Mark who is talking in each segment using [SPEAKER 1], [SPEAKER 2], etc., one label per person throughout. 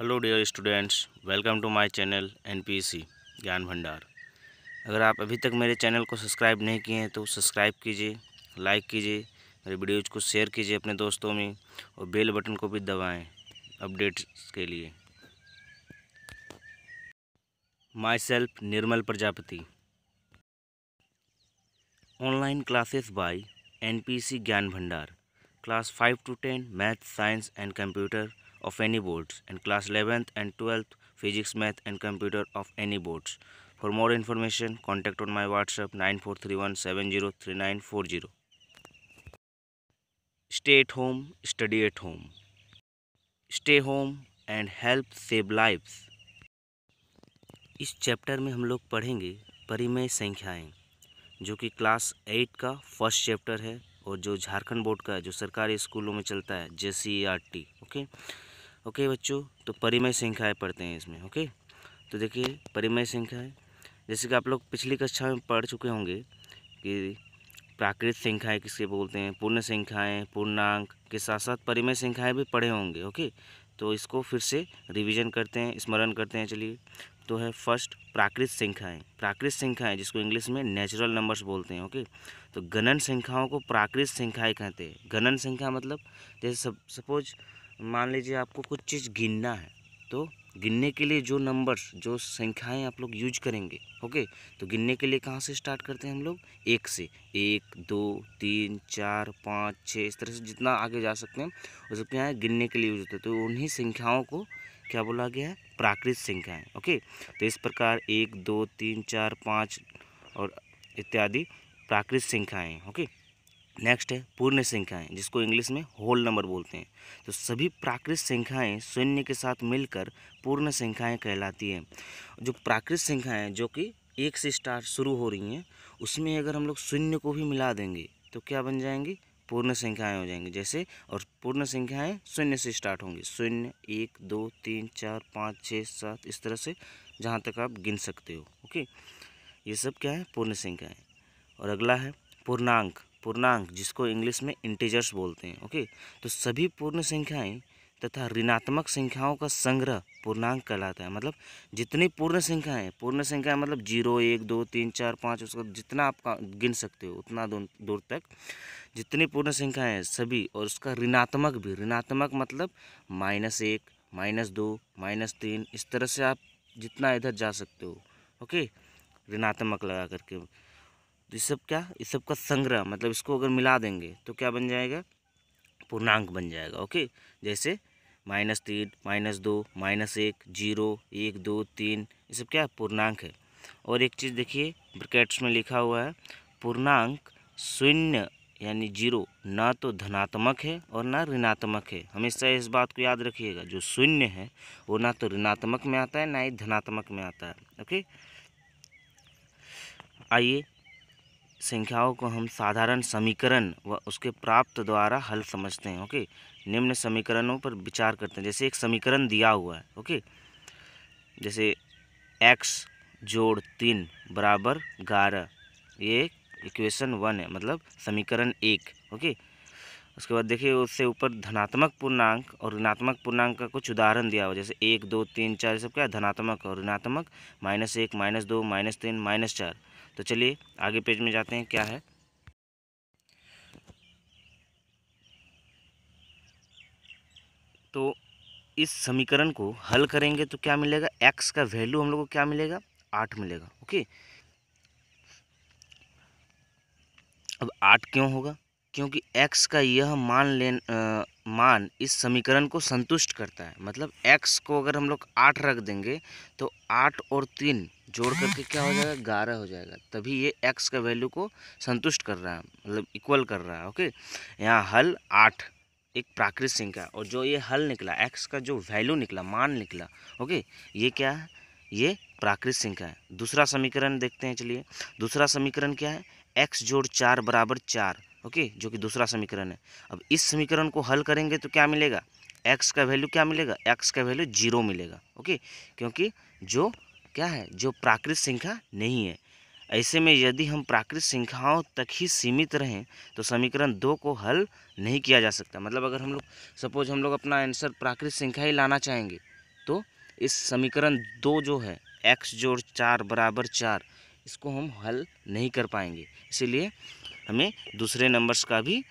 [SPEAKER 1] hello dear students welcome to my channel NPC Gyan Bhandar अगर आप अभी तक मेरे चैनल को सब्सक्राइब नहीं किए हैं तो सब्सक्राइब कीजिए लाइक कीजिए मेरे वीडियोज़ को शेयर कीजिए अपने दोस्तों में और बेल बटन को भी दबाएं अपडेट्स के लिए myself Nirmal Prajapati online classes by N Gyan Bhandar class five to ten math science and computer of any boards and class 11th and 12th physics math and computer of any boards for more information contact on my whatsapp 9431703940 stay at home study at home stay home and help save lives इस chapter में हम लोग पढ़ेंगे परिमेय संख्याएं जो कि class eight का फर्स्ट चैप्टर है और जो झारखंड बोर्ड का है जो सरकारी स्कूलों में चलता है J C R T okay okay बच्चों तो परिमय संख्याएँ पढ़ते हैं इसमें ओके तो देखिए परिमय संख्याएँ जैसे कि आप लोग पिछली कक्षा में पढ़ चुके होंगे कि प्राकृत संख्याएँ किसके बोलते हैं पूर्ण संख्याएँ पूर्णांक के साथ साथ परिमय संख्याएँ भी पढ़े होंगे ओके तो इसको फिर से रिवीजन करते हैं स्मरण करते हैं चलिए तो है फर्स्ट प्राकृत संख्याएँ प्राकृत संख्याएँ जिसको इंग्लिश में नेचुरल नंबर्स बोलते हैं ओके तो गणन संख्याओं को प्राकृत संख्याएँ कहते हैं गणन संख्या मतलब जैसे सब सपोज मान लीजिए आपको कुछ चीज़ गिनना है तो गिनने के लिए जो नंबर्स जो संख्याएं आप लोग यूज करेंगे ओके तो गिनने के लिए कहाँ से स्टार्ट करते हैं हम लोग एक से एक दो तीन चार पाँच छः इस तरह से जितना आगे जा सकते हैं वो सब क्या है गिनने के लिए यूज होते हैं तो उन्हीं संख्याओं को क्या बोला गया है प्राकृत संख्याएँ ओके तो इस प्रकार एक दो तीन चार पाँच और इत्यादि प्राकृत संख्याएँ ओके नेक्स्ट है पूर्ण संख्याएं जिसको इंग्लिश में होल नंबर बोलते हैं तो सभी प्राकृत संख्याएं शून्य के साथ मिलकर पूर्ण संख्याएं कहलाती हैं जो प्राकृत संख्याएं जो कि एक से स्टार्ट शुरू हो रही हैं उसमें अगर हम लोग शून्य को भी मिला देंगे तो क्या बन जाएंगी पूर्ण संख्याएं हो जाएंगी जैसे और पूर्ण संख्याएँ शून्य से स्टार्ट होंगी शून्य एक दो तीन चार पाँच छः सात इस तरह से जहाँ तक आप गिन सकते हो ओके ये सब क्या है पूर्ण संख्याएँ और अगला है पूर्णांक पूर्णांक जिसको इंग्लिश में इंटीजर्स बोलते हैं ओके तो सभी पूर्ण संख्याएं तथा ऋणात्मक संख्याओं का संग्रह पूर्णांक कहलाता है मतलब जितनी पूर्ण संख्याएं पूर्ण संख्या मतलब जीरो एक दो तीन चार पाँच उसका जितना आप गिन सकते हो उतना दूर तक जितनी पूर्ण संख्याएं सभी और उसका ऋणात्मक भी ऋणात्मक मतलब माइनस एक माइनस दो माइनस तीन इस तरह से आप जितना इधर जा सकते हो ओके ऋणात्मक लगा करके तो इस सब क्या इस सब का संग्रह मतलब इसको अगर मिला देंगे तो क्या बन जाएगा पूर्णांक बन जाएगा ओके जैसे माइनस तीन माइनस दो माइनस एक जीरो एक दो तीन ये सब क्या पूर्णांक है और एक चीज़ देखिए ब्रिकेट्स में लिखा हुआ है पूर्णांक शून्य यानी जीरो ना तो धनात्मक है और ना ऋणात्मक है हमेशा इस बात को याद रखिएगा जो शून्य है वो ना तो ऋणात्मक में आता है ना ही धनात्मक में आता है ओके आइए संख्याओं को हम साधारण समीकरण व उसके प्राप्त द्वारा हल समझते हैं ओके निम्न समीकरणों पर विचार करते हैं जैसे एक समीकरण दिया हुआ है ओके जैसे एक्स जोड़ तीन बराबर ग्यारह ये इक्वेशन वन है मतलब समीकरण एक ओके उसके बाद देखिए उससे ऊपर धनात्मक पूर्णांक और ऋणात्मक पूर्णांक का कुछ उदाहरण दिया हुआ जैसे एक दो तीन चार सब क्या धनात्मक और ऋणात्मक माइनस एक माइनस दो माइनस तीन माइनस चार तो चलिए आगे पेज में जाते हैं क्या है तो इस समीकरण को हल करेंगे तो क्या मिलेगा एक्स का वैल्यू हम लोग को क्या मिलेगा आठ मिलेगा ओके अब आठ क्यों होगा क्योंकि एक्स का यह मान लेना मान इस समीकरण को संतुष्ट करता है मतलब x को अगर हम लोग आठ रख देंगे तो आठ और तीन जोड़ करके क्या हो जाएगा ग्यारह हो जाएगा तभी ये x का वैल्यू को संतुष्ट कर रहा है मतलब इक्वल कर रहा है ओके यहाँ हल आठ एक प्राकृत संख्या और जो ये हल निकला x का जो वैल्यू निकला मान निकला ओके ये क्या है ये प्राकृत संख्या है दूसरा समीकरण देखते हैं चलिए दूसरा समीकरण क्या है एक्स जोड़ चार बराबर चार ओके जो कि दूसरा समीकरण है अब इस समीकरण को हल करेंगे तो क्या मिलेगा एक्स का वैल्यू क्या मिलेगा एक्स का वैल्यू जीरो मिलेगा ओके क्योंकि जो क्या है जो प्राकृत संख्या नहीं है ऐसे में यदि हम प्राकृत संख्याओं तक ही सीमित रहें तो समीकरण दो को हल नहीं किया जा सकता मतलब अगर हम लोग सपोज हम लोग अपना आंसर प्राकृत संख्या ही लाना चाहेंगे तो इस समीकरण दो जो है एक्स जोड़ चार बराबर चार इसको हम हल नहीं कर पाएंगे इसीलिए हमें दूसरे नंबर्स का भी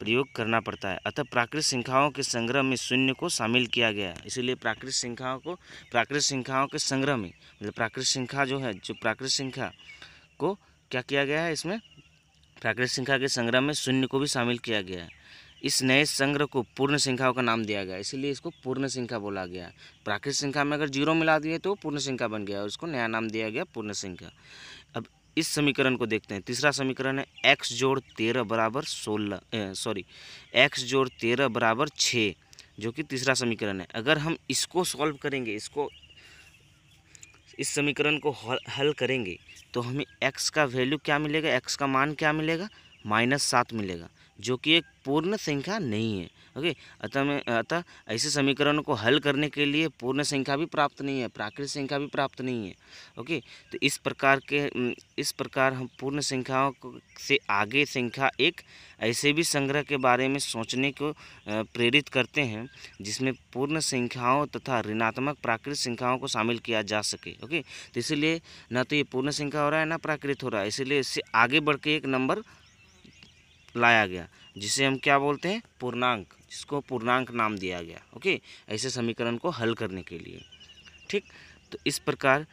[SPEAKER 1] प्रयोग करना पड़ता है अतः प्राकृत संख्याओं के संग्रह में शून्य को शामिल किया गया है इसीलिए प्राकृत संख्याओं को प्राकृत संख्याओं के संग्रह में मतलब प्राकृत संख्या जो है जो प्राकृत संख्या को क्या किया गया है इसमें प्राकृत संख्या के संग्रह में शून्य को भी शामिल किया गया है इस नए संग्रह को पूर्ण संख्याओं का नाम दिया गया इसीलिए इसको पूर्ण संख्या बोला गया प्राकृत संख्या में अगर जीरो मिला दिए तो पूर्ण संख्या बन गया और इसको नया नाम दिया गया पूर्ण संख्या इस समीकरण को देखते हैं तीसरा समीकरण है एक्स जोड़ तेरह बराबर सोलह सॉरी एक्स जोड़ तेरह बराबर छः जो कि तीसरा समीकरण है अगर हम इसको सॉल्व करेंगे इसको इस समीकरण को हल करेंगे तो हमें एक्स का वैल्यू क्या मिलेगा एक्स का मान क्या मिलेगा माइनस सात मिलेगा जो कि एक पूर्ण संख्या नहीं है ओके अतः में अतः ऐसे समीकरण को हल करने के लिए पूर्ण संख्या भी प्राप्त नहीं है प्राकृतिक संख्या भी प्राप्त नहीं है ओके तो इस प्रकार के इस प्रकार हम पूर्ण संख्याओं से आगे संख्या एक ऐसे भी संग्रह के बारे में सोचने को प्रेरित करते हैं जिसमें पूर्ण संख्याओं तथा ऋणात्मक प्राकृतिक संख्याओं को शामिल किया जा सके ओके तो इसीलिए ना तो ये पूर्ण संख्या हो रहा है ना प्राकृत हो रहा है इसीलिए इससे आगे बढ़ के एक नंबर लाया गया जिसे हम क्या बोलते हैं पूर्णांक जिसको पूर्णांक नाम दिया गया ओके ऐसे समीकरण को हल करने के लिए ठीक तो इस प्रकार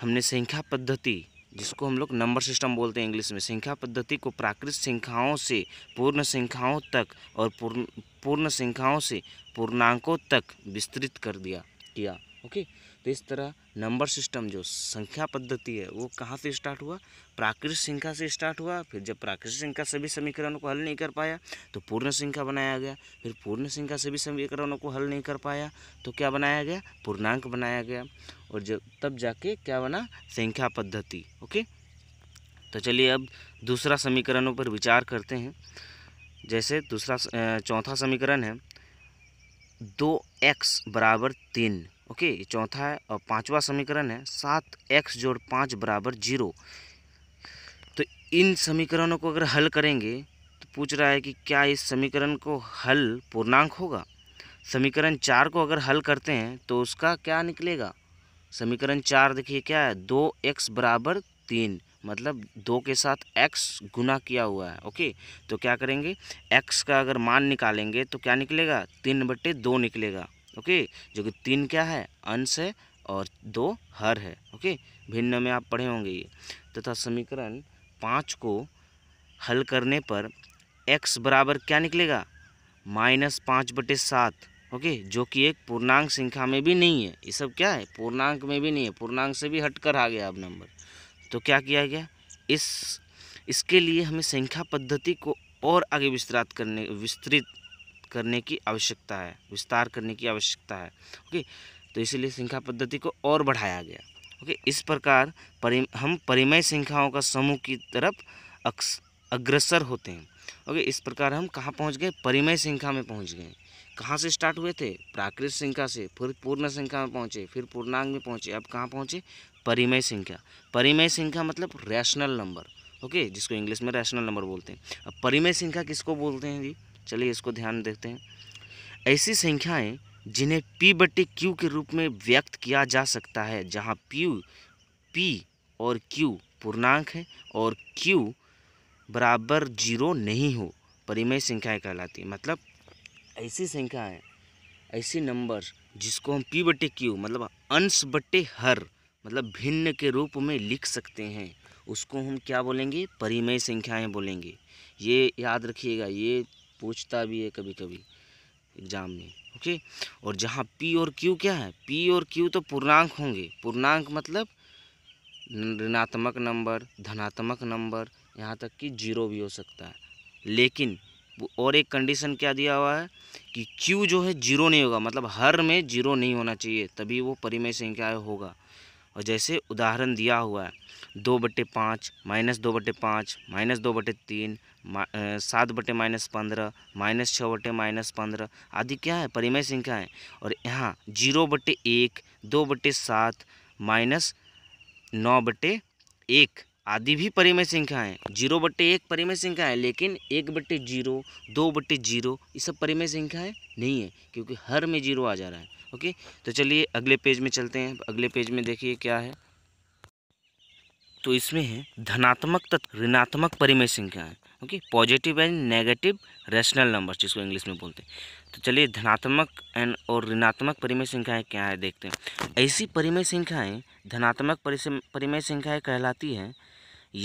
[SPEAKER 1] हमने संख्या पद्धति जिसको हम लोग नंबर सिस्टम बोलते हैं इंग्लिश में संख्या पद्धति को प्राकृत संख्याओं से पूर्ण संख्याओं तक और पूर्ण पूर्ण संख्याओं से पूर्णांकों तक विस्तृत कर दिया किया ओके तो इस तरह नंबर सिस्टम जो संख्या पद्धति है वो कहाँ से स्टार्ट हुआ प्राकृत संख्या से स्टार्ट हुआ फिर जब प्राकृत संख्या सभी समीकरणों को हल नहीं कर पाया तो पूर्ण संख्या बनाया गया फिर पूर्ण संख्या सभी समीकरणों को हल नहीं कर पाया तो क्या बनाया गया पूर्णांक बनाया गया और जब तब जाके क्या बना संख्या पद्धति ओके तो चलिए अब दूसरा समीकरणों पर विचार करते हैं जैसे दूसरा चौथा समीकरण है दो एक्स बराबर तीन ओके ये चौथा है और पांचवा समीकरण है सात एक्स जोड़ पाँच बराबर जीरो तो इन समीकरणों को अगर हल करेंगे तो पूछ रहा है कि क्या इस समीकरण को हल पूर्णांक होगा समीकरण चार को अगर हल करते हैं तो उसका क्या निकलेगा समीकरण चार देखिए क्या है दो एक्स बराबर तीन मतलब दो के साथ एक्स गुना किया हुआ है ओके तो क्या करेंगे एक्स का अगर मान निकालेंगे तो क्या निकलेगा तीन बट्टे दो निकलेगा ओके जो कि तीन क्या है अंश है और दो हर है ओके भिन्न में आप पढ़े होंगे ये तथा समीकरण पाँच को हल करने पर एक्स बराबर क्या निकलेगा माइनस पाँच बटे सात ओके जो कि एक पूर्णांक संख्या में भी नहीं है ये सब क्या है पूर्णांक में भी नहीं है पूर्णांक से भी हट कर आ गया अब नंबर तो क्या किया गया इस इसके लिए हमें संख्या पद्धति को और आगे विस्तृत करने विस्तृत करने की आवश्यकता है विस्तार करने की आवश्यकता है ओके तो इसीलिए संख्या पद्धति को और बढ़ाया गया ओके इस प्रकार परि हम परिमय संख्याओं का समूह की तरफ अक्स अग्रसर होते हैं ओके इस प्रकार हम कहाँ पहुँच गए परिमय संख्या में पहुँच गए कहाँ से स्टार्ट हुए थे प्राकृत संख्या से फिर पूर्ण संख्या में पहुँचे फिर पूर्णांग में पहुँचे अब कहाँ पहुँचे परिमय संख्या परिमय संख्या मतलब रैशनल नंबर ओके जिसको इंग्लिश में रैशनल नंबर बोलते हैं अब परिमय संख्या किसको बोलते हैं जी चलिए इसको ध्यान देखते हैं ऐसी संख्याएं जिन्हें पी बटे क्यू के रूप में व्यक्त किया जा सकता है जहां पी पी और क्यू पूर्णांक है और क्यू बराबर जीरो नहीं हो परिमेय संख्याएं कहलाती है मतलब ऐसी संख्याएं ऐसी नंबर जिसको हम पी बटे क्यू मतलब अंश बटे हर मतलब भिन्न के रूप में लिख सकते हैं उसको हम क्या बोलेंगे परिमेय संख्याएं बोलेंगे ये याद रखिएगा ये पूछता भी है कभी कभी एग्ज़ाम में ओके और जहाँ पी और क्यू क्या है पी और क्यू तो पूर्णांक होंगे पूर्णांक मतलब ऋणात्मक नंबर धनात्मक नंबर यहाँ तक कि जीरो भी हो सकता है लेकिन और एक कंडीशन क्या दिया हुआ है कि क्यू जो है जीरो नहीं होगा मतलब हर में जीरो नहीं होना चाहिए तभी वो परिमेय संख्या होगा और जैसे उदाहरण दिया हुआ है दो बटे पाँच माइनस दो बटे पाँच माइनस दो बटे तीन सात बटे माइनस पंद्रह माइनस छः बटे माइनस पंद्रह आदि क्या है परिमय संख्या है और यहाँ जीरो बटे एक दो बटे सात माइनस नौ बटे एक आदि भी परिमय संख्या है जीरो बटे एक परिमय संख्या है लेकिन एक बटे जीरो दो बटे जीरो ये सब परिमय संख्या है नहीं है क्योंकि हर में जीरो आ जा रहा है ओके तो चलिए अगले पेज में चलते हैं अगले पेज में देखिए क्या है तो इसमें है धनात्मक तथा ऋणात्मक परिमेय संख्याएं okay positive and negative rational numbers जिसको इंग्लिश में बोलते हैं तो चलिए धनात्मक एंड और ऋणात्मक परिमेय संख्याएं क्या है देखते हैं ऐसी परिमेय संख्याएं धनात्मक परिमेय संख्याएं कहलाती हैं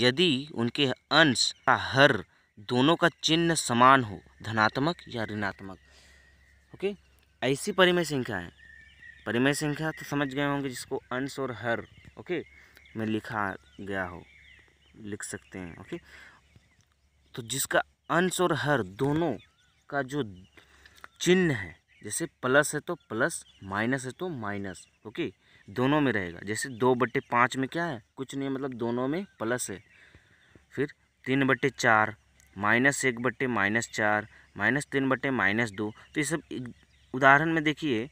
[SPEAKER 1] यदि उनके अंश का हर दोनों का चिन्ह समान हो धनात्मक या ऋणात्मक ओके ऐसी परिमेय संख्याएं परिमेय संख्या तो समझ गए होंगे जिसको अंश और हर ओके में लिखा गया हो लिख सकते हैं ओके तो जिसका अंश और हर दोनों का जो चिन्ह है जैसे प्लस है तो प्लस माइनस है तो माइनस ओके दोनों में रहेगा जैसे दो बट्टे पाँच में क्या है कुछ नहीं मतलब दोनों में प्लस है फिर तीन बट्टे चार माइनस एक बट्टे माइनस चार माइनस तीन बट्टे माइनस दो तो ये सब उदाहरण में देखिए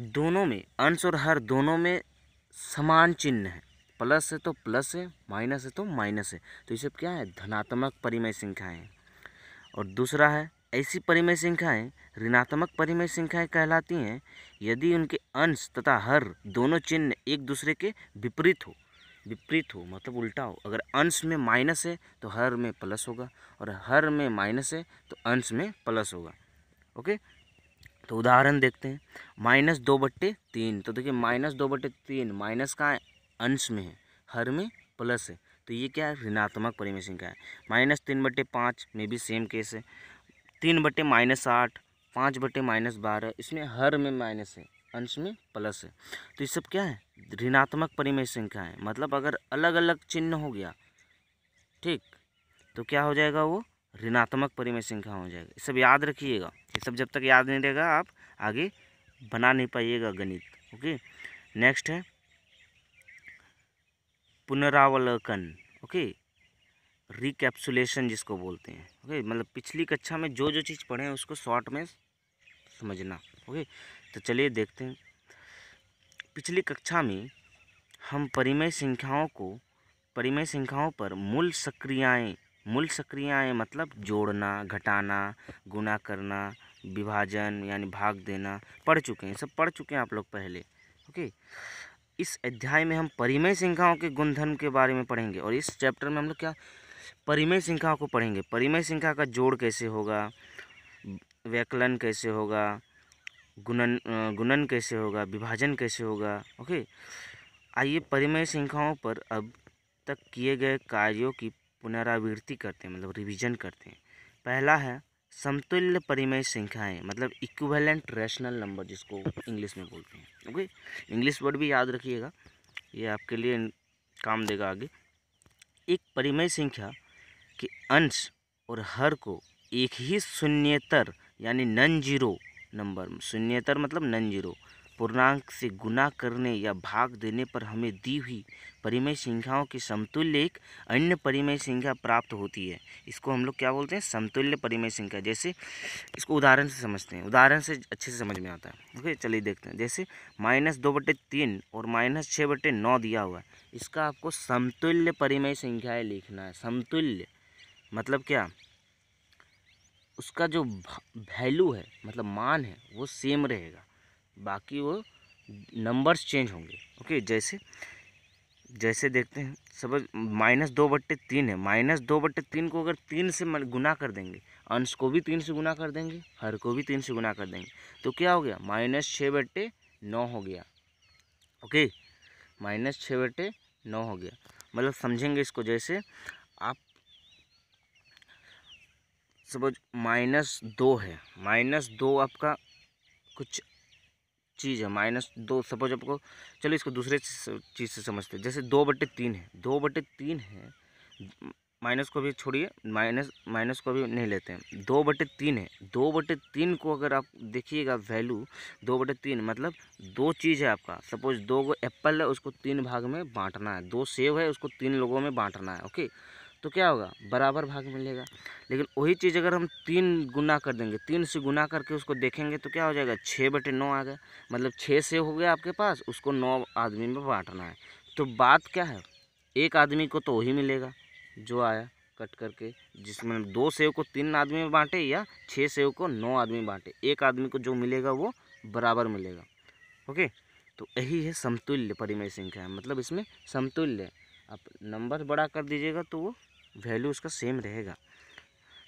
[SPEAKER 1] दोनों में अंश और हर दोनों में समान चिन्ह है प्लस है तो प्लस है माइनस है तो माइनस है तो ये सब क्या है धनात्मक परिमय संख्याएँ और दूसरा है ऐसी परिमय संख्याएँ ऋणात्मक परिमय संख्याएँ कहलाती हैं यदि उनके अंश तथा हर दोनों चिन्ह एक दूसरे के विपरीत हो विपरीत हो मतलब उल्टा हो अगर अंश में माइनस है तो हर में प्लस होगा और हर में माइनस है तो अंश में प्लस होगा ओके तो उदाहरण देखते हैं माइनस दो बट्टे तीन तो देखिए माइनस दो बट्टे तीन माइनस का है अंश में है हर में प्लस है तो ये क्या है ऋणात्मक परिमेय संख्या है माइनस तीन बटे पाँच में भी सेम केस है तीन बटे माइनस आठ पाँच बटे माइनस बारह इसमें हर में माइनस है अंश में प्लस है तो ये सब क्या है ऋणात्मक परिमेय संख्या है मतलब अगर अलग अलग चिन्ह हो गया ठीक तो क्या हो जाएगा वो ऋणात्मक परिमेय संख्या हो जाएगा ये सब याद रखिएगा ये सब जब तक याद नहीं रहेगा आप आगे बना नहीं पाइएगा गणित ओके नेक्स्ट है पुनरावलोकन ओके रिकैप्सुलेशन जिसको बोलते हैं ओके मतलब पिछली कक्षा में जो जो चीज़ पढ़े हैं उसको शॉर्ट में समझना ओके तो चलिए देखते हैं पिछली कक्षा में हम परिमेय संख्याओं को परिमेय संख्याओं पर मूल सक्रियाएँ मूल सक्रियाएँ मतलब जोड़ना घटाना गुना करना विभाजन यानी भाग देना पढ़ चुके हैं सब पढ़ चुके हैं आप लोग पहले ओके इस अध्याय में हम परिमय सिंघाओं के गुणधर्म के बारे में पढ़ेंगे और इस चैप्टर में हम लोग क्या परिमय सिंघाओं को पढ़ेंगे परिमय सिंघा का जोड़ कैसे होगा व्याकलन कैसे होगा गुणन गुणन कैसे होगा विभाजन कैसे होगा ओके आइए परिमय सिंघाओं पर अब तक किए गए कार्यों की पुनरावृत्ति करते हैं मतलब रिविजन करते हैं पहला है समतुल्य परिमेय संख्याएं मतलब इक्विवेलेंट रैशनल नंबर जिसको इंग्लिश में बोलते हैं ओके इंग्लिश वर्ड भी याद रखिएगा ये आपके लिए काम देगा आगे एक परिमेय संख्या के अंश और हर को एक ही शून्यतर यानी नन जीरो नंबर शून्यतर मतलब नन जीरो पूर्णांक से गुना करने या भाग देने पर हमें दी हुई परिमेय संख्याओं के समतुल्य एक अन्य परिमेय संख्या प्राप्त होती है इसको हम लोग क्या बोलते हैं समतुल्य परिमेय संख्या जैसे इसको उदाहरण से समझते हैं उदाहरण से अच्छे से समझ में आता है ओके चलिए देखते हैं जैसे माइनस दो बटे तीन और माइनस छः बटे नौ दिया हुआ है इसका आपको समतुल्य परिमेय संख्याएँ लिखना है समतुल्य मतलब क्या उसका जो वैल्यू है मतलब मान है वो सेम रहेगा बाकी वो नंबर्स चेंज होंगे ओके जैसे जैसे देखते हैं सब माइनस दो बट्टे तीन है माइनस दो बट्टे तीन को अगर तीन से गुना कर देंगे अंश को भी तीन से गुना कर देंगे हर को भी तीन से गुना कर देंगे तो क्या हो गया माइनस छः बट्टे नौ हो गया ओके माइनस छः बट्टे नौ हो गया मतलब समझेंगे इसको जैसे आप सपोज माइनस दो है माइनस दो आपका कुछ चीज़ है माइनस दो सपोज आपको चलो इसको दूसरे चीज़ से समझते हैं जैसे दो बटे तीन है दो बटे तीन है माइनस को भी छोड़िए माइनस माइनस को भी नहीं लेते हैं दो बटे तीन है दो बटे तीन को अगर आप देखिएगा वैल्यू दो बटे तीन मतलब दो चीज़ है आपका सपोज दो एप्पल है उसको तीन भाग में बांटना है दो सेब है उसको तीन लोगों में बांटना है ओके तो क्या होगा बराबर भाग मिलेगा लेकिन वही चीज़ अगर हम तीन गुना कर देंगे तीन से गुना करके उसको देखेंगे तो क्या हो जाएगा छः बटे नौ आ गया मतलब छः से हो गया आपके पास उसको नौ आदमी में बांटना है तो बात क्या है एक आदमी को तो वही मिलेगा जो आया कट करके जिसमें दो सेव को तीन आदमी में बांटे या छः सेव को नौ आदमी में बांटे एक आदमी को जो मिलेगा वो बराबर मिलेगा ओके तो यही है समतुल्य परिमय संख्या मतलब इसमें समतुल्य आप नंबर बड़ा कर दीजिएगा तो वो वैल्यू उसका सेम रहेगा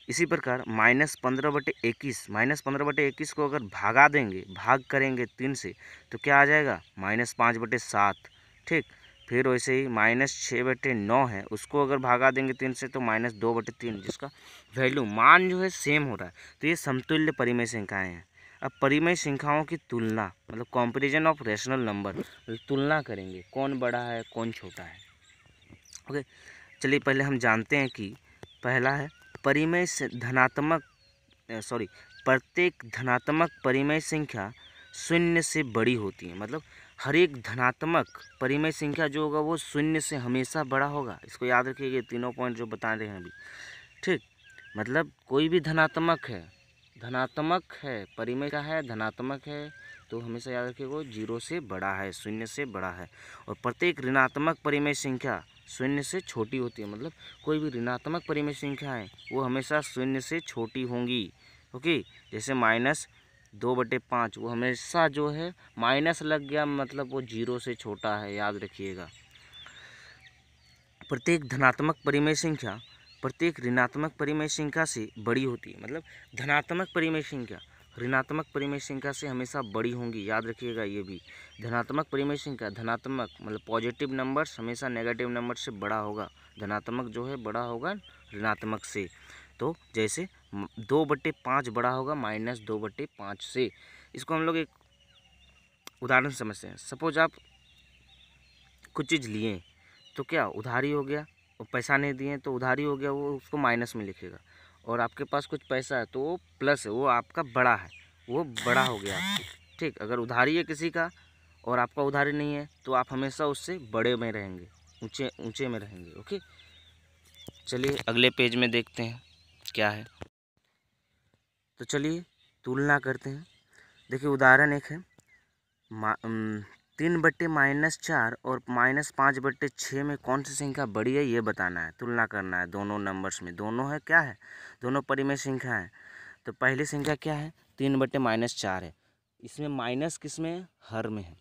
[SPEAKER 1] इसी प्रकार माइनस पंद्रह बटे इक्कीस माइनस पंद्रह बटे इक्कीस को अगर भागा देंगे भाग करेंगे तीन से तो क्या आ जाएगा माइनस पाँच बटे सात ठीक फिर वैसे ही माइनस छः बटे नौ है उसको अगर भागा देंगे तीन से तो माइनस दो बटे तीन जिसका वैल्यू मान जो है सेम हो रहा है तो ये समतुल्य परिमय संख्याएँ हैं अब परिमय संख्याओं की तुलना मतलब कॉम्पेरिजन ऑफ रेशनल नंबर तुलना करेंगे कौन बड़ा है कौन छोटा है ओके चलिए पहले हम जानते हैं कि पहला है परिमेय धनात्मक सॉरी प्रत्येक धनात्मक परिमेय संख्या शून्य से बड़ी होती है मतलब हर एक धनात्मक परिमेय संख्या जो होगा वो शून्य से हमेशा बड़ा होगा इसको याद रखिएगा तीनों पॉइंट जो बता रहे हैं अभी ठीक मतलब कोई भी धनात्मक है धनात्मक है परिमेय का है धनात्मक है तो हमेशा याद रखिएगा जीरो से बड़ा है शून्य से बड़ा है और प्रत्येक ऋणात्मक परिमेय संख्या शून्य से छोटी होती है मतलब कोई भी ऋणात्मक परिमेय संख्याएँ वो हमेशा शून्य से छोटी होंगी ओके जैसे माइनस दो बटे पाँच वो हमेशा जो है माइनस लग गया मतलब वो जीरो से छोटा है याद रखिएगा प्रत्येक धनात्मक परिमेय संख्या प्रत्येक ऋणात्मक परिमेय संख्या से बड़ी होती है मतलब धनात्मक परिमेय संख्या ऋणात्मक परिमेय संख्या से हमेशा बड़ी होंगी याद रखिएगा ये भी धनात्मक परिमेय संख्या धनात्मक मतलब पॉजिटिव नंबर हमेशा नेगेटिव नंबर से बड़ा होगा धनात्मक जो है बड़ा होगा ऋणात्मक से तो जैसे दो बट्टे पाँच बड़ा होगा माइनस दो बट्टे पाँच से इसको हम लोग एक उदाहरण समझते हैं सपोज आप कुछ चीज़ लिए तो क्या उधारी हो गया और पैसा नहीं दिए तो उधारी हो गया वो उसको माइनस में लिखेगा और आपके पास कुछ पैसा है तो वो प्लस है वो आपका बड़ा है वो बड़ा हो गया ठीक अगर उधारी है किसी का और आपका उधारी नहीं है तो आप हमेशा उससे बड़े में रहेंगे ऊंचे ऊंचे में रहेंगे ओके चलिए अगले पेज में देखते हैं क्या है तो चलिए तुलना करते हैं देखिए उदाहरण एक है तीन बट्टे माइनस चार और माइनस पाँच बट्टे छः में कौन सी संख्या बड़ी है ये बताना है तुलना करना है दोनों नंबर्स में दोनों है क्या है दोनों परिमेय संख्या है तो पहली संख्या क्या है तीन बट्टे माइनस चार है इसमें माइनस किस में हर में है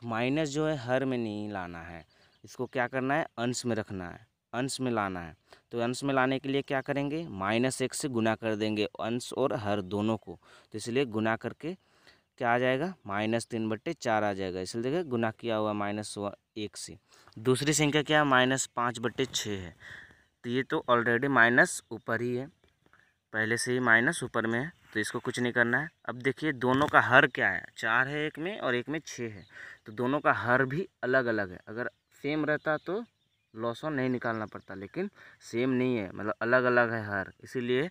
[SPEAKER 1] तो माइनस जो है हर में नहीं लाना है इसको क्या करना है अंश में रखना है अंश में लाना है तो अंश में लाने के लिए क्या करेंगे माइनस एक से गुना कर देंगे अंश और हर दोनों को तो इसलिए गुना करके क्या आ जाएगा माइनस तीन बट्टे चार आ जाएगा इसलिए देखिए गुना किया हुआ माइनस एक से दूसरी संख्या क्या है माइनस पाँच बट्टे छः है तो ये तो ऑलरेडी माइनस ऊपर ही है पहले से ही माइनस ऊपर में है तो इसको कुछ नहीं करना है अब देखिए दोनों का हर क्या है चार है एक में और एक में छः है तो दोनों का हर भी अलग अलग है अगर सेम रहता तो लॉस ऑन नहीं निकालना पड़ता लेकिन सेम नहीं है मतलब अलग अलग है हर इसीलिए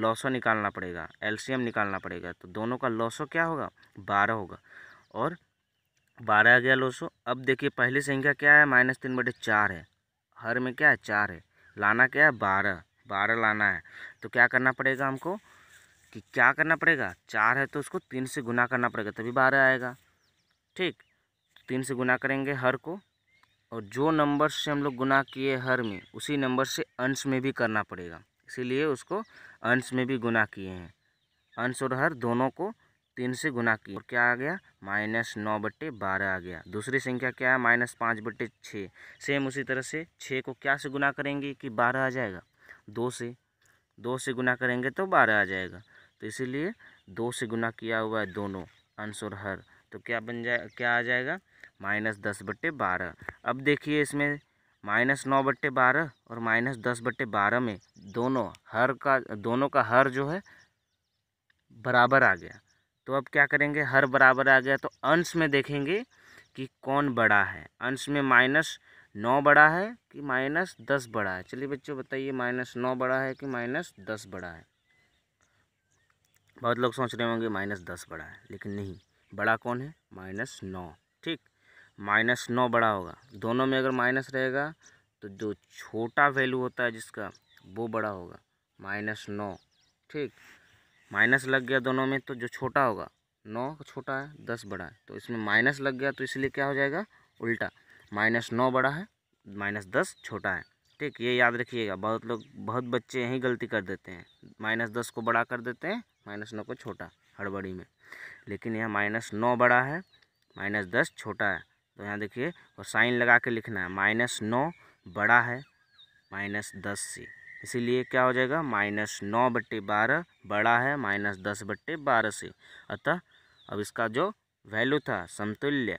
[SPEAKER 1] लॉसो निकालना पड़ेगा एलसीएम निकालना पड़ेगा तो दोनों का लॉसो क्या होगा बारह होगा और बारह आ गया लॉसो अब देखिए पहली संख्या क्या है माइनस तीन बटे चार है हर में क्या है चार है लाना क्या है बारह बारह लाना है तो क्या करना पड़ेगा हमको कि क्या करना पड़ेगा चार है तो उसको तीन से गुना करना पड़ेगा तभी बारह आएगा ठीक तीन से गुना करेंगे हर को और जो नंबर से हम लोग गुना किए हर में उसी नंबर से अंश में भी करना पड़ेगा इसीलिए उसको अंश में भी गुना किए हैं अंश और हर दोनों को तीन से गुना किए और क्या आ गया माइनस नौ बट्टे बारह आ गया दूसरी संख्या क्या है माइनस पाँच बट्टे छः सेम उसी तरह से छः को क्या से गुना करेंगे कि बारह आ जाएगा दो से दो से गुना करेंगे तो बारह आ जाएगा तो इसीलिए दो से गुना किया हुआ है दोनों अंश और हर तो क्या बन जाए क्या आ जाएगा माइनस दस बट्टे बारह अब देखिए इसमें माइनस नौ बट्टे बारह और माइनस दस बट्टे बारह में दोनों हर का दोनों का हर जो है बराबर आ गया तो अब क्या करेंगे हर बराबर आ गया तो अंश में देखेंगे कि कौन बड़ा है अंश में माइनस नौ बड़ा है कि माइनस दस बड़ा है चलिए बच्चों बताइए माइनस नौ बड़ा है कि माइनस दस बड़ा है बहुत लोग सोच रहे होंगे माइनस दस बड़ा है लेकिन नहीं बड़ा कौन है माइनस नौ ठीक माइनस नौ बड़ा होगा दोनों में अगर माइनस रहेगा तो जो छोटा वैल्यू होता है जिसका वो बड़ा होगा माइनस नौ ठीक माइनस लग गया दोनों में तो जो छोटा होगा नौ छोटा है दस बड़ा है तो इसमें माइनस लग गया तो इसलिए क्या हो जाएगा उल्टा माइनस नौ बड़ा है माइनस दस छोटा है ठीक ये याद रखिएगा बहुत लोग बहुत बच्चे यहीं गलती कर देते हैं माइनस दस को बड़ा कर देते हैं माइनस नौ को छोटा हड़बड़ी में लेकिन यहाँ माइनस नौ बड़ा है माइनस दस छोटा है तो यहाँ देखिए और साइन लगा के लिखना है माइनस नौ बड़ा है माइनस दस से इसीलिए क्या हो जाएगा माइनस नौ बट्टे बारह बड़ा है माइनस दस बट्टे बारह से अतः अब इसका जो वैल्यू था समतुल्य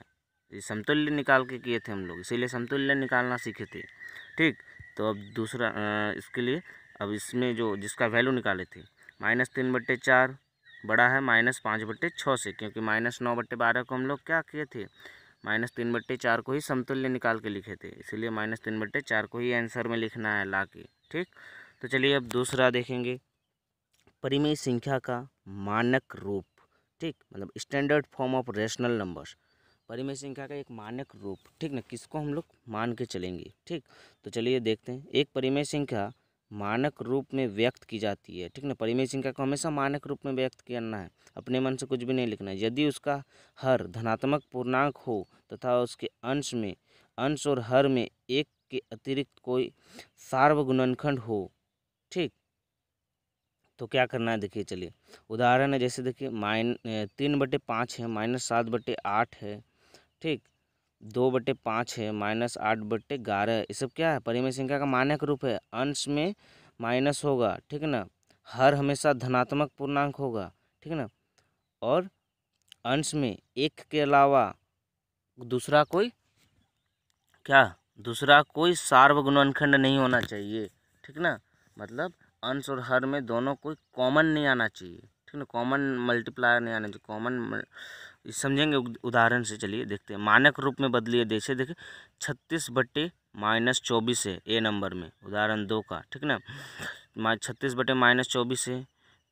[SPEAKER 1] समतुल्य निकाल के किए थे हम लोग इसीलिए समतुल्य निकालना सीखे थे ठीक तो अब दूसरा इसके लिए अब इसमें जो जिसका वैल्यू निकाले थे माइनस तीन बट्टे चार बड़ा है माइनस पाँच बट्टे छः से क्योंकि माइनस नौ बट्टे बारह को हम लोग क्या किए थे माइनस तीन बट्टे चार को ही समतुल्य निकाल के लिखे थे इसलिए माइनस तीन बट्टे चार को ही आंसर में लिखना है ला के ठीक तो चलिए अब दूसरा देखेंगे परिमेय संख्या का मानक रूप ठीक मतलब standard form of rational numbers परिमेय संख्या का एक मानक रूप ठीक ना किसको हम लोग मान के चलेंगे ठीक तो चलिए देखते हैं एक परिमेय संख्या मानक रूप में व्यक्त की जाती है ठीक ना परिमेय संख्या को हमेशा मानक रूप में व्यक्त करना है अपने मन से कुछ भी नहीं लिखना है यदि उसका हर धनात्मक पूर्णांक हो तथा उसके अंश में अंश और हर में एक के अतिरिक्त कोई सार्वगुणनखंड हो ठीक तो क्या करना है देखिए चलिए उदाहरण है जैसे देखिए माइन तीन बटे पाँच है माइनस सात बटे आठ है ठीक दो बटे पाँच है माइनस आठ बटे ग्यारह ये सब क्या है परिमेय संख्या का मानक रूप है अंश में माइनस होगा ठीक है ना हर हमेशा धनात्मक पूर्णांक होगा ठीक है ना और अंश में एक के अलावा दूसरा कोई क्या दूसरा कोई सार्वगुणनखंड नहीं होना चाहिए ठीक ना मतलब अंश और हर में दोनों कोई कॉमन नहीं आना चाहिए ठीक ना कॉमन मल्टीप्लायर नहीं आना चाहिए कॉमन समझेंगे उदाहरण से चलिए देखते हैं मानक रूप में बदलिए देखिए देखिए छत्तीस बटे माइनस चौबीस है ए नंबर में उदाहरण दो का ठीक ना माइ छत्तीस बटे माइनस चौबीस है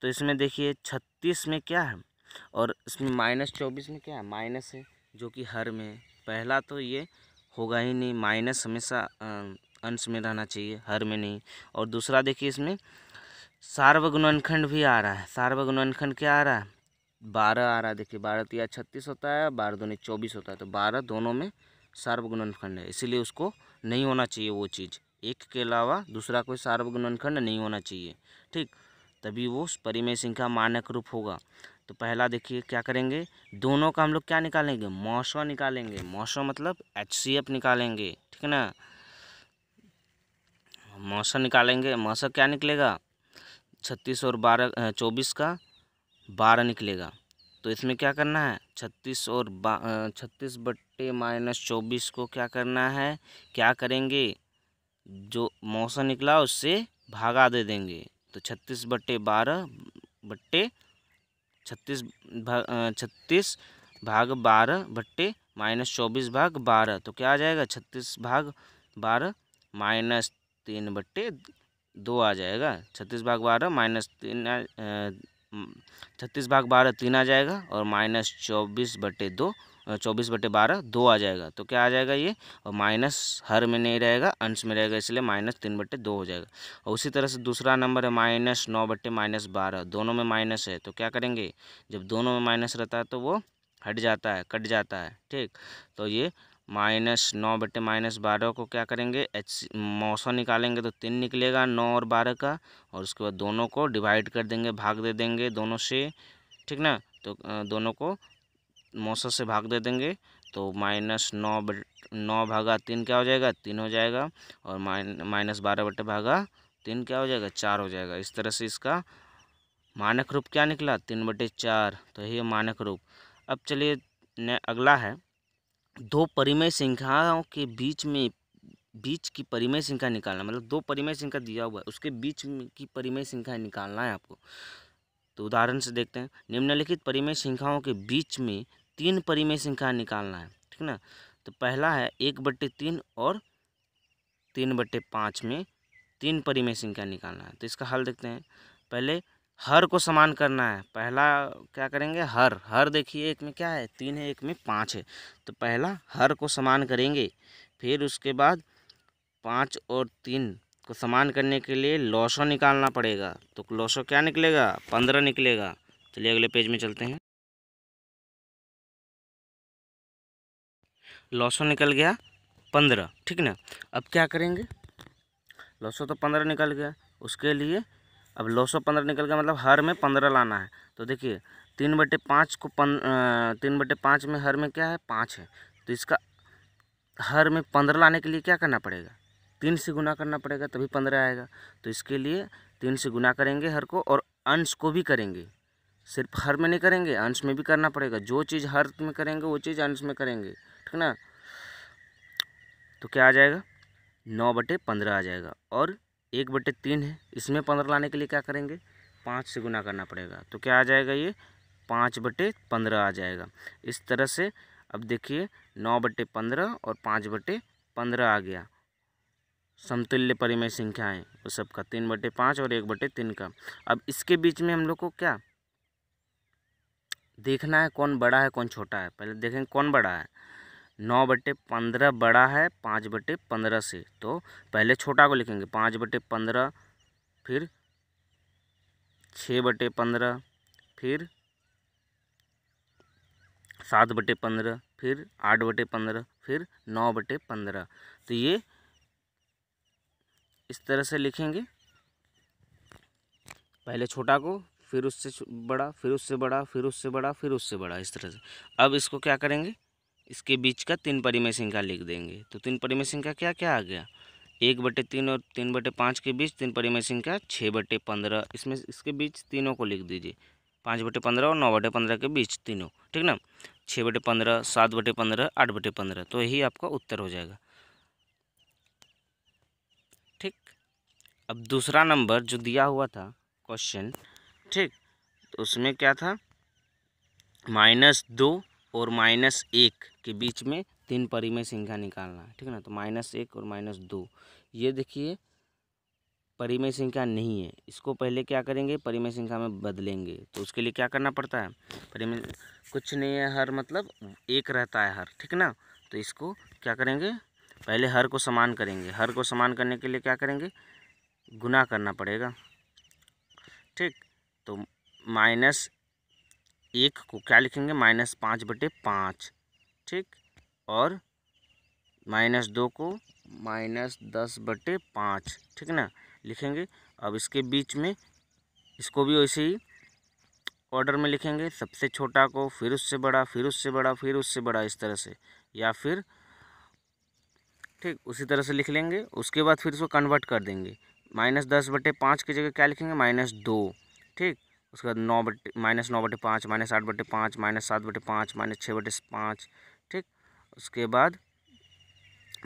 [SPEAKER 1] तो इसमें देखिए छत्तीस में क्या है और इसमें माइनस चौबीस में क्या है माइनस है जो कि हर में पहला तो ये होगा ही नहीं माइनस हमेशा अंश में रहना चाहिए हर में नहीं और दूसरा देखिए इसमें सार्वगुणनखंड भी आ रहा है सार्वगुणनखंड क्या आ रहा है बारह आ रहा है देखिए बारह तो या छत्तीस होता है बारह दोनों चौबीस होता है तो बारह दोनों में सार्वगुणनखंड है इसीलिए उसको नहीं होना चाहिए वो चीज़ एक के अलावा दूसरा कोई सार्वगुणनखंड नहीं होना चाहिए ठीक तभी वो परिमेय सिंह मानक रूप होगा तो पहला देखिए क्या करेंगे दोनों का हम लोग क्या निकालेंगे मौसम निकालेंगे मौसवा मतलब एच सी एफ निकालेंगे ठीक है ना मौसम निकालेंगे मौसम क्या निकलेगा छत्तीस और बारह चौबीस का बारह निकलेगा तो इसमें क्या करना है छत्तीस और छत्तीस बट्टे माइनस चौबीस को क्या करना है क्या करेंगे जो मौसम निकला उससे भागा दे देंगे तो छत्तीस बट्टे बारह बट्टे छत्तीस भाग छत्तीस भाग बारह बट्टे माइनस चौबीस भाग बारह तो क्या आ जाएगा छत्तीस भाग बारह माइनस तीन बट्टे दो आ जाएगा छत्तीस भाग बारह माइनस तीन हम्म, छत्तीस भाग बारह तीन आ जाएगा और माइनस चौबीस बटे दो चौबीस बटे बारह दो आ जाएगा तो क्या आ जाएगा ये और माइनस हर में नहीं रहेगा अंश में रहेगा इसलिए माइनस तीन बटे दो हो जाएगा और उसी तरह से दूसरा नंबर है माइनस नौ बटे माइनस बारह दोनों में माइनस है तो क्या करेंगे जब दोनों में माइनस रहता है तो वो हट जाता है कट जाता है ठीक तो ये माइनस नौ बटे माइनस बारह को क्या करेंगे एच मौसम निकालेंगे तो तीन निकलेगा नौ और बारह का और उसके बाद दोनों को डिवाइड कर देंगे भाग दे देंगे दोनों से ठीक ना तो दोनों को मौसम से भाग दे देंगे तो माइनस नौ बट नौ भागा तीन क्या हो जाएगा तीन हो जाएगा और माइन माइनस बारह बटे भागा तीन क्या हो जाएगा चार हो जाएगा इस तरह से इसका मानक रूप क्या निकला तीन बटे चार तो यही मानक रूप अब चलिए अगला है दो परिमय संख्याओं के बीच में बीच की परिमय संख्या निकालना मतलब दो परिमय संख्या दिया हुआ है उसके बीच की परिमय संख्या निकालना है आपको तो उदाहरण से देखते हैं निम्नलिखित परिमय संख्याओं के बीच में तीन परिमय संख्या निकालना है ठीक ना तो पहला है एक बट्टे तीन और तीन बट्टे पाँच में तीन परिमय संख्या निकालना है तो इसका हल देखते हैं पहले हर को समान करना है पहला क्या करेंगे हर हर देखिए एक में क्या है तीन है एक में पाँच है तो पहला हर को समान करेंगे फिर उसके बाद पाँच और तीन को समान करने के लिए लौसो निकालना पड़ेगा तो लौसो क्या निकलेगा पंद्रह निकलेगा चलिए अगले पेज में चलते हैं लौसो निकल गया पंद्रह ठीक ना अब क्या करेंगे लौसो तो पंद्रह निकल गया उसके लिए अब नौ सौ पंद्रह निकल गया मतलब हर में पंद्रह लाना है तो देखिए तीन बटे पाँच को पन तीन बटे पाँच में हर में क्या है पाँच है तो इसका हर में पंद्रह लाने के लिए क्या करना पड़ेगा तीन से गुना करना पड़ेगा तभी पंद्रह आएगा तो इसके लिए तीन से गुना करेंगे हर को और अंश को भी करेंगे सिर्फ हर में नहीं करेंगे अंश में भी करना पड़ेगा जो चीज़ हर में करेंगे वो चीज़ अंश में करेंगे ठीक ना तो क्या आ जाएगा नौ बटे पंद्रह आ जाएगा और एक बटे तीन है इसमें पंद्रह लाने के लिए क्या करेंगे पाँच से गुना करना पड़ेगा तो क्या आ जाएगा ये पाँच बटे पंद्रह आ जाएगा इस तरह से अब देखिए नौ बटे पंद्रह और पाँच बटे पंद्रह आ गया समतुल्य परिमेय संख्याएं वो सबका तीन बटे पाँच और एक बटे तीन का अब इसके बीच में हम लोग को क्या देखना है कौन बड़ा है कौन छोटा है पहले देखेंगे कौन बड़ा है नौ बटे पंद्रह बड़ा है पाँच बटे पंद्रह से तो पहले छोटा को लिखेंगे पाँच बटे पंद्रह फिर छः बटे पंद्रह फिर सात बटे पंद्रह फिर आठ बटे पंद्रह फिर नौ बटे पंद्रह तो ये इस तरह से लिखेंगे पहले छोटा को फिर उससे बड़ा फिर उससे बड़ा फिर उससे बड़ा फिर उससे बड़ा इस तरह से अब इसको क्या करेंगे इसके बीच का तीन परिमेय संख्या लिख देंगे तो तीन परिमेय संख्या क्या क्या आ गया एक बटे तीन और तीन बटे पाँच के बीच तीन परिमेय संख्या छः बटे पंद्रह इसमें इसके बीच तीनों को लिख दीजिए पाँच बटे पंद्रह और नौ बटे पंद्रह के बीच तीनों ठीक ना छः बटे पंद्रह सात बटे पंद्रह आठ बटे पंद्रह तो यही आपका उत्तर हो जाएगा ठीक अब दूसरा नंबर जो दिया हुआ था क्वेश्चन ठीक तो उसमें क्या था माइनस दो और माइनस एक के बीच में तीन परिमेय संख्या निकालना है ठीक है ना तो माइनस एक और माइनस दो ये देखिए परिमेय संख्या नहीं है इसको पहले क्या करेंगे परिमेय संख्या में बदलेंगे तो उसके लिए क्या करना पड़ता है परिमेय कुछ नहीं है हर मतलब एक रहता है हर ठीक ना तो इसको क्या करेंगे पहले हर को समान करेंगे हर को समान करने के लिए क्या करेंगे गुना करना पड़ेगा ठीक तो माइनस एक को क्या लिखेंगे माइनस पाँच बटे पाँच ठीक और माइनस दो को माइनस दस बटे पाँच ठीक ना लिखेंगे अब इसके बीच में इसको भी वैसे ही ऑर्डर में लिखेंगे सबसे छोटा को फिर उससे बड़ा फिर उससे बड़ा फिर उससे बड़ा इस तरह से या फिर ठीक उसी तरह से लिख लेंगे उसके बाद फिर उसको कन्वर्ट कर देंगे माइनस दस बटे पाँच की जगह क्या लिखेंगे माइनस दो ठीक उसके बाद नौ बटे माइनस नौ बटे पाँच माइनस आठ बटे पाँच माइनस सात बटे पाँच माइनस छः बटे पाँच ठीक उसके बाद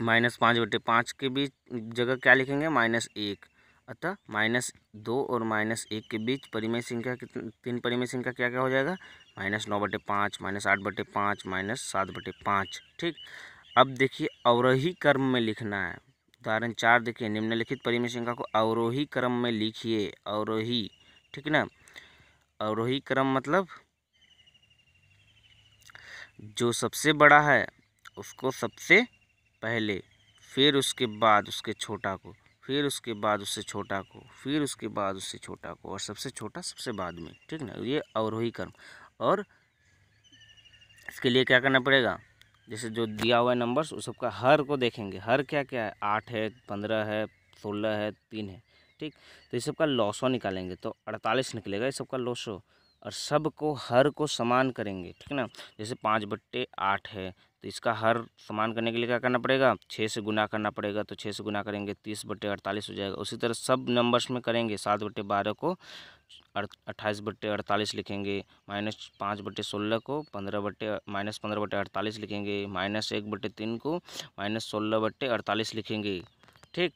[SPEAKER 1] माइनस पाँच बटे पाँच के बीच जगह क्या लिखेंगे माइनस एक अतः माइनस दो और माइनस एक के बीच परिमेय संख्या तीन परिमेय संख्या क्या क्या हो जाएगा माइनस नौ बटे पाँच माइनस आठ बटे पाँच माइनस सात बटे पाँच ठीक अब देखिए अवरोही क्रम में लिखना है उदाहरण चार देखिए निम्नलिखित परिमेय संख्या को अवरोही क्रम में लिखिए अवरोही ठीक ना अवरोही क्रम मतलब जो सबसे बड़ा है उसको सबसे पहले फिर उसके बाद उसके छोटा को फिर उसके बाद उससे छोटा को फिर उसके बाद उससे छोटा को और सबसे छोटा सबसे बाद में ठीक ना ये अवरोही क्रम और इसके लिए क्या करना पड़ेगा जैसे जो दिया हुआ है नंबर्स उस सबका हर को देखेंगे हर क्या क्या है आठ है पंद्रह है सोलह है तीन है ठीक तो ये सब का लॉसो निकालेंगे तो अड़तालीस निकलेगा ये सबका का लॉसो और सब को हर को समान करेंगे ठीक है ना जैसे पाँच बट्टे आठ है तो इसका हर समान करने के लिए क्या करना पड़ेगा छः से गुना करना पड़ेगा तो छः से गुना करेंगे तीस बट्टे अड़तालीस हो जाएगा उसी तरह सब नंबर्स में करेंगे सात बट्टे बारह को अट्ठाईस बट्टे अड़तालीस लिखेंगे माइनस पाँच बट्टे सोलह को पंद्रह बट्टे माइनस पंद्रह बट्टे अड़तालीस लिखेंगे माइनस एक बट्टे तीन को माइनस सोलह बट्टे अड़तालीस लिखेंगे ठीक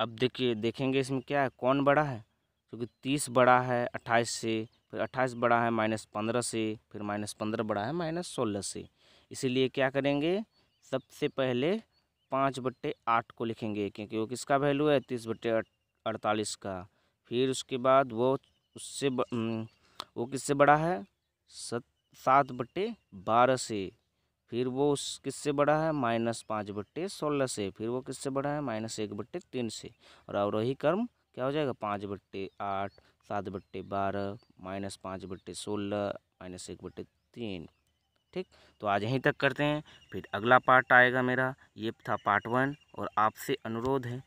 [SPEAKER 1] अब देखिए देखेंगे इसमें क्या है कौन बड़ा है क्योंकि तीस बड़ा है अट्ठाईस से फिर अट्ठाईस बड़ा है माइनस पंद्रह से फिर माइनस पंद्रह बड़ा है माइनस सोलह से इसीलिए क्या करेंगे सबसे पहले पाँच बट्टे आठ को लिखेंगे क्योंकि वो किसका वैल्यू है तीस बट्टे अड़तालीस का फिर उसके बाद वो उससे ब, वो किससे बड़ा है सत सात बट्टे बारह से फिर वो उस किससे बड़ा है माइनस पाँच बट्टे सोलह से फिर वो किससे बड़ा है माइनस एक बट्टे तीन से और अवरोही कर्म क्या हो जाएगा पाँच बट्टे आठ सात बट्टे बारह माइनस पाँच बट्टे सोलह माइनस एक बट्टे तीन ठीक तो आज यहीं तक करते हैं फिर अगला पार्ट आएगा मेरा ये था पार्ट वन और आपसे अनुरोध है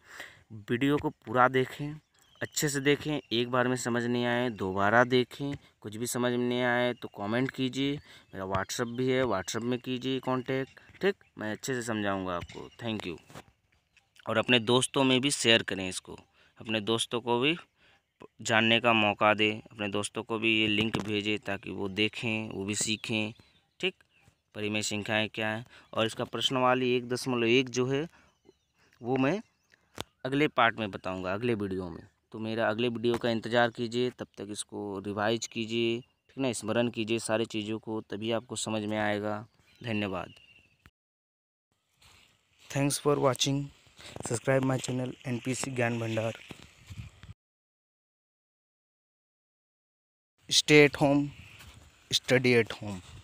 [SPEAKER 1] वीडियो को पूरा देखें अच्छे से देखें एक बार में समझ नहीं आए दोबारा देखें कुछ भी समझ में नहीं आए तो कमेंट कीजिए मेरा व्हाट्सअप भी है व्हाट्सअप में कीजिए कांटेक्ट ठीक मैं अच्छे से समझाऊंगा आपको थैंक यू और अपने दोस्तों में भी शेयर करें इसको अपने दोस्तों को भी जानने का मौका दें अपने दोस्तों को भी ये लिंक भेजें ताकि वो देखें वो भी सीखें ठीक परिमय संख्याएँ क्या है और इसका प्रश्नवाली एक दशमलव एक जो है वो मैं अगले पार्ट में बताऊंगा अगले वीडियो में तो मेरा अगले वीडियो का इंतज़ार कीजिए तब तक इसको रिवाइज कीजिए ठीक ना स्मरण कीजिए सारी चीज़ों को तभी आपको समझ में आएगा धन्यवाद thanks for watching subscribe my channel N P C Gyan Bhandar stay at home study at home